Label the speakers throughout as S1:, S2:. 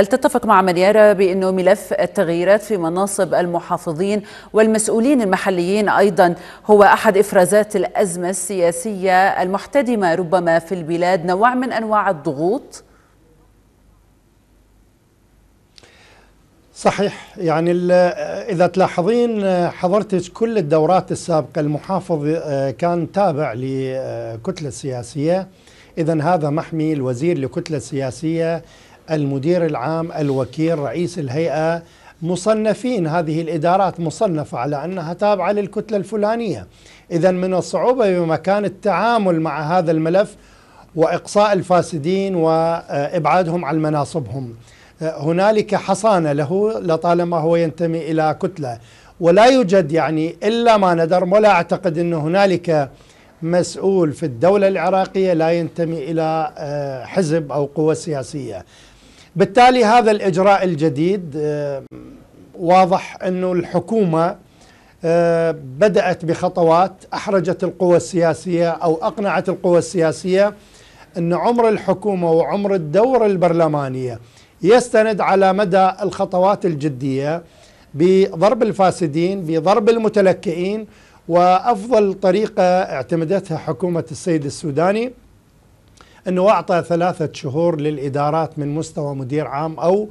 S1: هل تتفق مع من يرى بأنه ملف التغييرات في مناصب المحافظين والمسؤولين المحليين أيضا هو أحد إفرازات الأزمة السياسية المحتدمة ربما في البلاد نوع من أنواع الضغوط؟ صحيح يعني إذا تلاحظين حضرتك كل الدورات السابقة المحافظ آه، كان تابع لكتلة سياسية إذا هذا محمي الوزير لكتلة سياسية المدير العام الوكيل رئيس الهيئة مصنفين هذه الإدارات مصنفة على أنها تابعة للكتلة الفلانية إذا من الصعوبة بمكان التعامل مع هذا الملف وإقصاء الفاسدين وإبعادهم عن مناصبهم هنالك حصانة له لطالما هو ينتمي إلى كتلة ولا يوجد يعني إلا ما ندر ولا أعتقد أن هنالك مسؤول في الدولة العراقية لا ينتمي إلى حزب أو قوة سياسية بالتالي هذا الإجراء الجديد آه، واضح أنه الحكومة آه، بدأت بخطوات أحرجت القوى السياسية أو أقنعت القوى السياسية أن عمر الحكومة وعمر الدورة البرلمانية يستند على مدى الخطوات الجدية بضرب الفاسدين بضرب المتلكئين وافضل طريقه اعتمدتها حكومه السيد السوداني أنه أعطى ثلاثة شهور للإدارات من مستوى مدير عام أو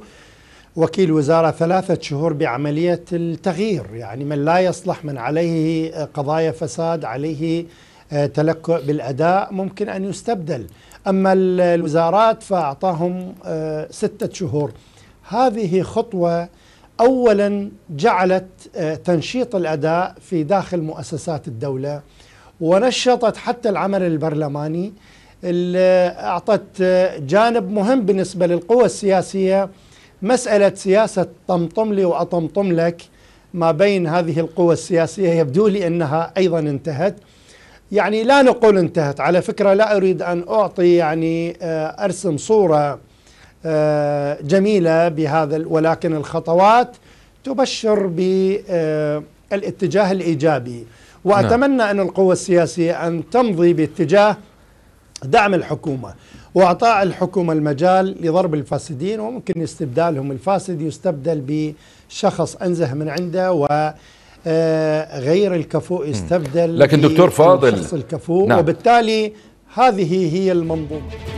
S1: وكيل وزارة ثلاثة شهور بعملية التغيير يعني من لا يصلح من عليه قضايا فساد عليه آه، تلكؤ بالأداء ممكن أن يستبدل أما الوزارات فأعطاهم آه، ستة شهور هذه خطوة أولا جعلت آه، تنشيط الأداء في داخل مؤسسات الدولة ونشطت حتى العمل البرلماني اللي أعطت جانب مهم بالنسبة للقوى السياسية مسألة سياسة طمطم لي وأطمطم لك ما بين هذه القوى السياسية يبدو لي أنها أيضا انتهت يعني لا نقول انتهت على فكرة لا أريد أن أعطي يعني آه، أرسم صورة آه، جميلة بهذا ولكن الخطوات تبشر بالاتجاه آه، الإيجابي نعم. وأتمنى أن القوى السياسية أن تمضي باتجاه دعم الحكومة وإعطاء الحكومة المجال لضرب الفاسدين وممكن استبدالهم الفاسد يستبدل بشخص أنزه من عنده و آه، غير الكفؤ يستبدل لكن دكتور فاضل الشخص الكفؤ نعم. وبالتالي هذه هي المنظومة